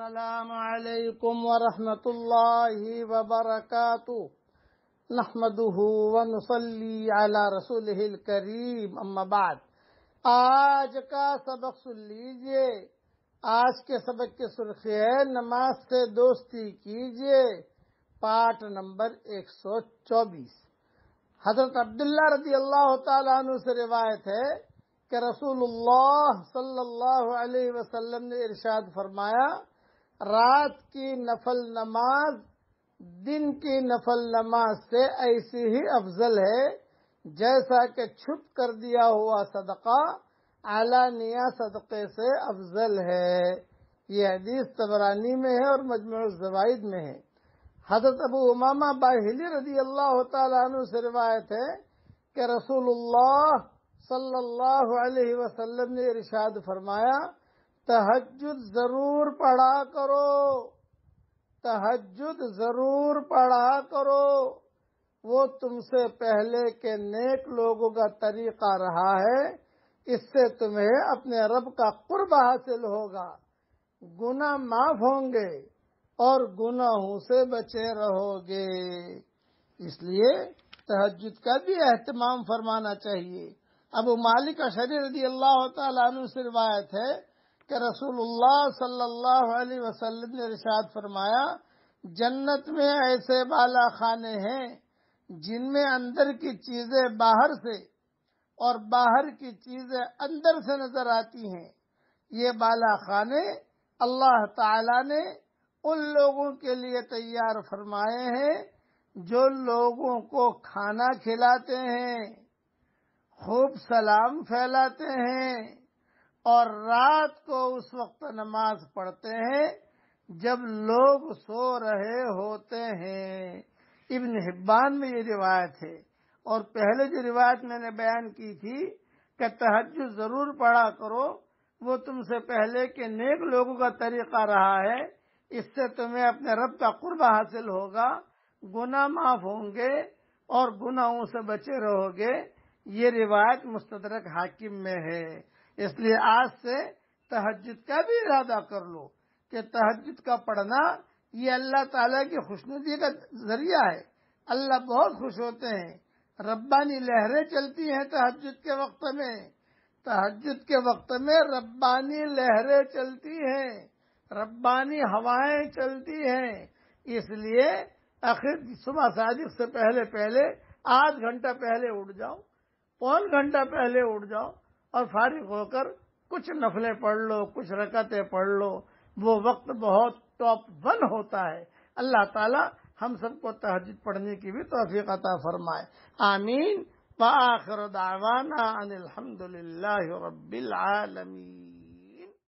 अलैक्म वरहमतुल्लाहि वबरकातु नहमदुहु व नसल्ली अला रसूलिहिल करीम अम्मा बाद आज का सबक सुन लीजिए आज के सबक की सुर्खी है नमाज से दोस्ती कीजिए पाठ नंबर 124 हजरत अब्दुल्ला रजी अल्लाह तु से रिवायत है कि रसूलुल्लाह सल्लल्लाहु अलैहि वसल्लम ने इरशाद फरमाया रात की नफल नमाज दिन की नफल नमाज से ऐसी ही अफजल है जैसा कि छुप कर दिया हुआ सदका आलानिया सदक़े से अफजल है ये हदीस तबरानी में है और मजमू जवाइद में है हजरत अबू उमामा बाहिली रजी अल्लाह तु से रिवायत है कि रसूलुल्लाह सल्लल्लाहु अलैहि वसल्लम ने इरशाद फरमाया तहजुद जरूर पढ़ा करो तहजुद जरूर पढ़ा करो वो तुमसे पहले के नेक लोगों का तरीका रहा है इससे तुम्हें अपने रब का कुर्ब हासिल होगा गुना माफ होंगे और गुनाहों से बचे रहोगे इसलिए तहजद का भी अहतमाम फरमाना चाहिए अब मालिक शरीर रजी अल्लाह तुम से रिवायत है कि रसूलुल्लाह सल्लल्लाहु अलैहि वसल्लम ने इरशाद फरमाया जन्नत में ऐसे बाला खाने हैं जिनमें अंदर की चीजें बाहर से और बाहर की चीजें अंदर से नजर आती हैं ये बाला खाने अल्लाह ताला ने उन लोगों के लिए तैयार फरमाए हैं जो लोगों को खाना खिलाते हैं खूब सलाम फैलाते हैं और रात को उस वक्त नमाज पढ़ते हैं जब लोग सो रहे होते हैं इब्न हिब्बान में ये रिवायत है और पहले जो रिवायत मैंने बयान की थी कि तहज जरूर पढ़ा करो वो तुमसे पहले के नेक लोगों का तरीका रहा है इससे तुम्हें अपने रब का कुर्ब हासिल होगा गुना माफ होंगे और गुनाहों से बचे रहोगे ये रिवायत मुस्तरक हाकिम में है इसलिए आज से तहजद का भी इरादा कर लो कि तहजद का पढ़ना ये अल्लाह ताला की खुशनुदी का जरिया है अल्लाह बहुत खुश होते हैं रब्बानी लहरें चलती हैं तहजद के वक्त में तहजद के वक्त में रब्बानी लहरें चलती हैं रब्बानी हवाएं चलती हैं इसलिए आखिर सुबह सादिक से पहले पहले आध घंटा पहले उठ जाओ पौन घंटा पहले उठ जाओ और फारिग होकर कुछ नफले पढ़ लो कुछ रकतें पढ़ लो वो वक्त बहुत टॉप वन होता है अल्लाह ताला हम सबको तहज पढ़ने की भी तोफीक अता फरमाए आमीन आखिर दावाना अनिल रबी